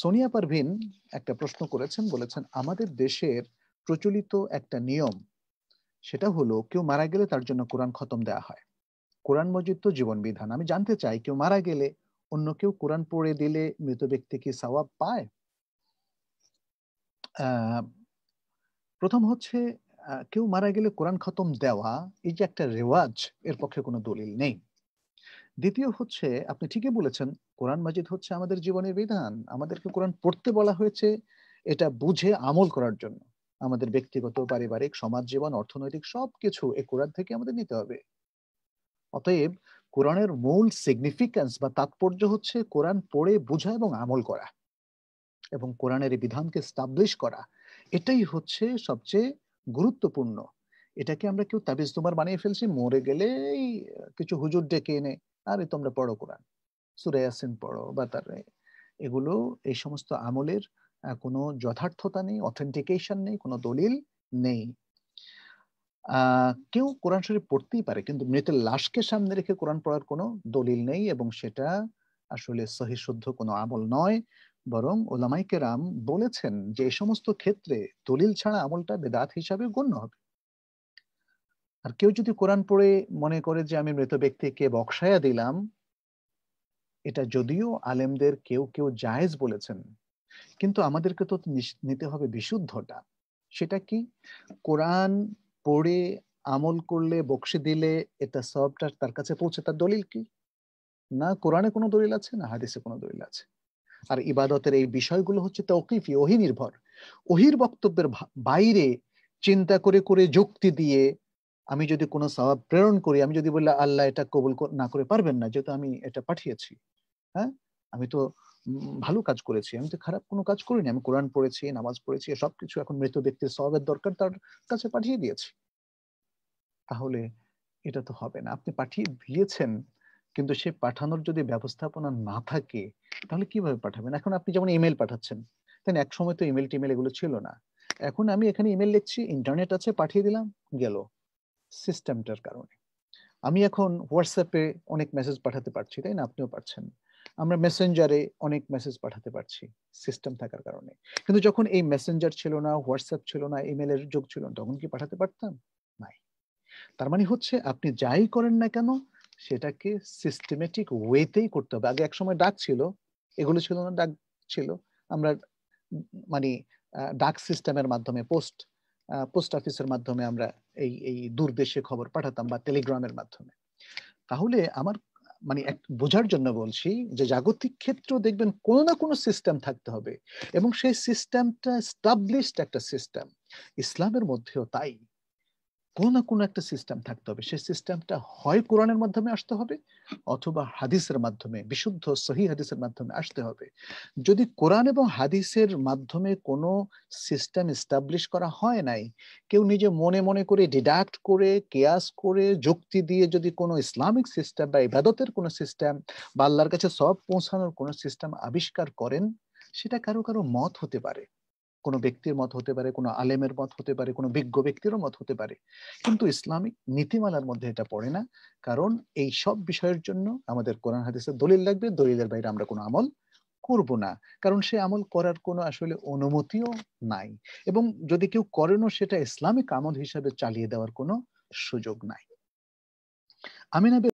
সোনিয়া পারভিন একটা প্রশ্ন করেছেন বলেছেন আমাদের দেশের প্রচলিত একটা নিয়ম সেটা হলো কেউ মারা গেলে তার জন্য কোরআন খতম দেয়া হয় কোরআন মজিদ তো জীবন বিধান আমি জানতে চাই কেউ মারা গেলে অন্য কেউ কোরআন পড়ে দিলে মৃত ব্যক্তি কি সওয়াব পায় প্রথম হচ্ছে কেউ মারা গেলে কোরআন খতম দেওয়া এই যে একটা রেওয়াজ এর পক্ষে কোনো দলিল নেই দ্বিতীয় হচ্ছে আপনি ঠিকই বলেছেন কোরআন মাজিদ হচ্ছে আমাদের জীবনের বিধান আমাদেরকে কোরআন পড়তে বলা হয়েছে এটা বুঝে আমল করার জন্য আমাদের ব্যক্তিগত পারিবারিক সমাজ জীবন অর্থনৈতিক সবকিছু এ কোরআন থেকে আমাদের নিতে হবে অতএব কোরআনের মূল সিগনিফিক্যান্স বা তাৎপর্য হচ্ছে কোরআন পড়ে বোঝা এবং আমল করা এবং কোরআনের বিধানকে স্টাবলিশ করা এটাই হচ্ছে সবচেয়ে গুরুত্বপূর্ণ এটাকে আমরা কেউ তাবিজ তোমার বানিয়ে ফেলছি মরে গেলেই কিছু হুজুর ডেকে এনে আরে তোমরা পড়ো কোরআন সুরে আসেন পড়ো বা তার এগুলো এই সমস্ত আমলের কোনো যথার্থতা নেই অথেন্টিকেশন নেই কোনো দলিল নেই কেউ কোরআন শরীফ পড়তেই পারে কিন্তু মৃতের লাশকে সামনে রেখে কোরআন পড়ার কোনো দলিল নেই এবং সেটা আসলে সহি শুদ্ধ কোনো আমল নয় বরং ওলামাইকে রাম বলেছেন যে এই সমস্ত ক্ষেত্রে দলিল ছাড়া আমলটা বেদাত হিসাবে গণ্য হবে আর কেউ যদি কোরআন পড়ে মনে করে যে আমি মৃত ব্যক্তিকে বকসায়া দিলাম এটা যদিও আলেমদের কেউ কেউ জায়েজ বলেছেন কিন্তু আমাদেরকে তো নিতে হবে বিশুদ্ধটা সেটা কি কোরআন পড়ে আমল করলে বকশি দিলে এটা সবটা তার কাছে পৌঁছে তার দলিল কি না কোরআনে কোনো দলিল আছে না হাদিসে কোনো দলিল আছে আর ইবাদতের এই বিষয়গুলো হচ্ছে তৌকিফি ওহি নির্ভর ওহির বক্তব্যের বাইরে চিন্তা করে করে যুক্তি দিয়ে আমি যদি কোনো সবাব প্রেরণ করি আমি যদি বললাম আল্লাহ এটা কবুল না করে পারবেন না যেহেতু আমি এটা পাঠিয়েছি হ্যাঁ আমি তো ভালো কাজ করেছি আমি তো খারাপ কোনো কাজ করিনি আমি কোরআন পড়েছি নামাজ পড়েছি সবকিছু এখন মৃত ব্যক্তির সবাবের দরকার তার কাছে পাঠিয়ে দিয়েছি তাহলে এটা তো হবে না আপনি পাঠিয়ে দিয়েছেন কিন্তু সে পাঠানোর যদি ব্যবস্থাপনা না থাকে তাহলে কিভাবে পাঠাবেন এখন আপনি যেমন ইমেল পাঠাচ্ছেন তাই এক সময় তো ইমেল টিমেল এগুলো ছিল না এখন আমি এখানে ইমেল লিখছি ইন্টারনেট আছে পাঠিয়ে দিলাম গেল সিস্টেমটার কারণে আমি এখন হোয়াটসঅ্যাপে অনেক মেসেজ পাঠাতে পারছি তাই না আপনিও পারছেন আমরা মেসেঞ্জারে অনেক মেসেজ পাঠাতে পারছি সিস্টেম থাকার কারণে কিন্তু যখন এই মেসেঞ্জার ছিল না হোয়াটসঅ্যাপ ছিল না ইমেলের যুগ ছিল না তখন কি পাঠাতে পারতাম নাই তার মানে হচ্ছে আপনি যাই করেন না কেন সেটাকে সিস্টেমেটিক ওয়েতেই করতে হবে আগে এক সময় ডাক ছিল এগুলো ছিল না ডাক ছিল আমরা মানে ডাক সিস্টেমের মাধ্যমে পোস্ট পোস্ট অফিসের মাধ্যমে আমরা এই এই দূর দেশে খবর পাঠাতাম বা টেলিগ্রামের মাধ্যমে তাহলে আমার মানে এক বোঝার জন্য বলছি যে জাগতিক ক্ষেত্র দেখবেন কোনো না কোনো সিস্টেম থাকতে হবে এবং সেই সিস্টেমটা স্টাবলিশড একটা সিস্টেম ইসলামের মধ্যেও তাই কোনো না কোনো একটা সিস্টেম থাকতে হবে সেই সিস্টেমটা হয় কোরআনের মাধ্যমে আসতে হবে অথবা হাদিসের মাধ্যমে বিশুদ্ধ সহি হাদিসের মাধ্যমে আসতে হবে যদি কোরআন এবং হাদিসের মাধ্যমে কোনো সিস্টেম এস্টাবলিশ করা হয় নাই কেউ নিজে মনে মনে করে ডিডাক্ট করে কেয়াস করে যুক্তি দিয়ে যদি কোনো ইসলামিক সিস্টেম বা ইবাদতের কোনো সিস্টেম বা আল্লাহর কাছে সব পৌঁছানোর কোনো সিস্টেম আবিষ্কার করেন সেটা কারো কারো মত হতে পারে কোনো ব্যক্তির মত হতে পারে কোনো আলেমের মত হতে পারে কোনো বিজ্ঞ ব্যক্তিরও মত হতে পারে কিন্তু ইসলামিক নীতিমালার মধ্যে এটা পড়ে না কারণ এই সব বিষয়ের জন্য আমাদের কোরআন হাদিসের দলিল লাগবে দলিলের বাইরে আমরা কোনো আমল করব না কারণ সে আমল করার কোনো আসলে অনুমতিও নাই এবং যদি কেউ করেনও সেটা ইসলামিক আমল হিসাবে চালিয়ে দেওয়ার কোনো সুযোগ নাই না